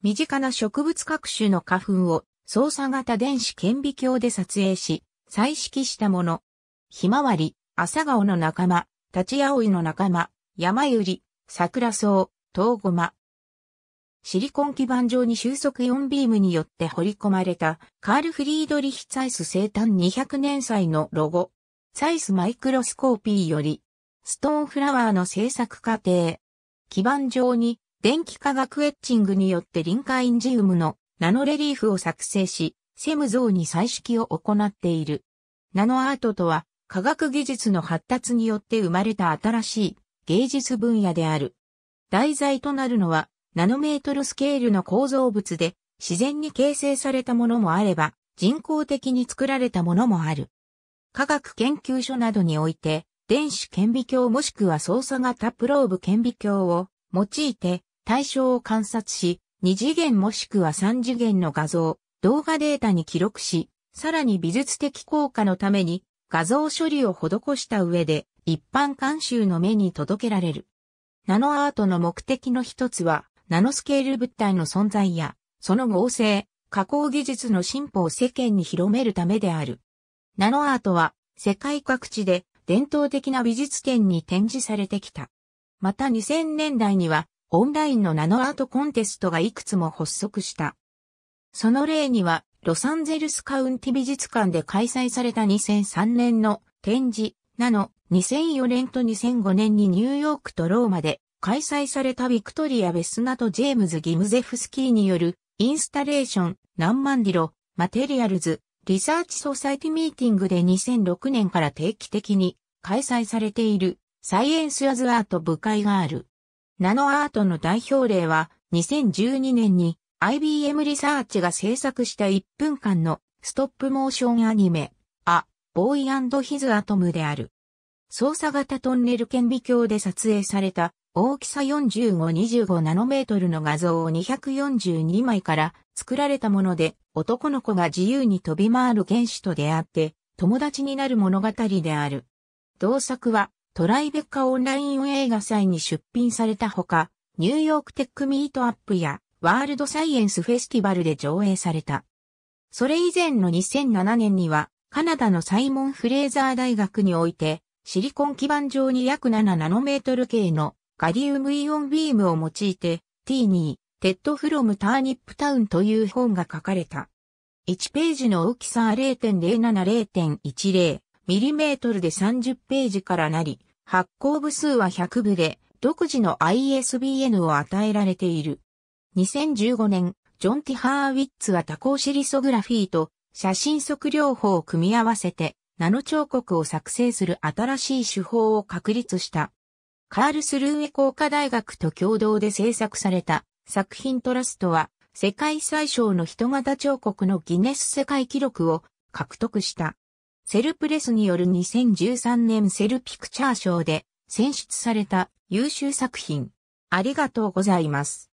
身近な植物各種の花粉を操作型電子顕微鏡で撮影し、採識したもの。ひまわり、朝顔の仲間、立ち葵の仲間、山百合、桜草、東ごま。シリコン基板上に収束4ビームによって彫り込まれた、カール・フリードリヒ・ツァイス生誕200年祭のロゴ。ツァイスマイクロスコーピーより、ストーンフラワーの製作過程。基板上に電気化学エッチングによってリンカインジウムのナノレリーフを作成し、セム像に彩色を行っている。ナノアートとは、科学技術の発達によって生まれた新しい芸術分野である。題材となるのは、ナノメートルスケールの構造物で、自然に形成されたものもあれば、人工的に作られたものもある。科学研究所などにおいて、電子顕微鏡もしくは操作型プローブ顕微鏡を用いて対象を観察し、2次元もしくは3次元の画像、動画データに記録し、さらに美術的効果のために画像処理を施した上で一般監修の目に届けられる。ナノアートの目的の一つは、ナノスケール物体の存在や、その合成、加工技術の進歩を世間に広めるためである。ナノアートは、世界各地で伝統的な美術展に展示されてきた。また2000年代には、オンラインのナノアートコンテストがいくつも発足した。その例には、ロサンゼルスカウンティ美術館で開催された2003年の展示、ナノ、2004年と2005年にニューヨークとローマで開催されたビクトリア・ベスナとジェームズ・ギムゼフスキーによるインスタレーション、ナンマンディロ、マテリアルズ、リサーチソサイティミーティングで2006年から定期的に開催されているサイエンスアズアート部会がある。ナノアートの代表例は、2012年に IBM リサーチが制作した1分間のストップモーションアニメ、ア・ボーイヒズ・アトムである。操作型トンネル顕微鏡で撮影された大きさ4525ナノメートルの画像を242枚から作られたもので男の子が自由に飛び回る原子と出会って友達になる物語である。同作はトライベッカオンライン映画祭に出品されたほか、ニューヨークテックミートアップやワールドサイエンスフェスティバルで上映された。それ以前の2007年には、カナダのサイモン・フレーザー大学において、シリコン基板上に約7ナノメートル系のガリウムイオンビームを用いて T2 テッドフロムターニップタウンという本が書かれた。1ページの大きさ0 0 7 0 1 0ミリメートルで30ページからなり、発行部数は100部で、独自の ISBN を与えられている。2015年、ジョン・ティハーウィッツは多項シリソグラフィーと写真測量法を組み合わせて、ナノ彫刻を作成する新しい手法を確立した。カールスルーエ工科大学と共同で制作された作品トラストは世界最小の人型彫刻のギネス世界記録を獲得した。セルプレスによる2013年セルピクチャー賞で選出された優秀作品。ありがとうございます。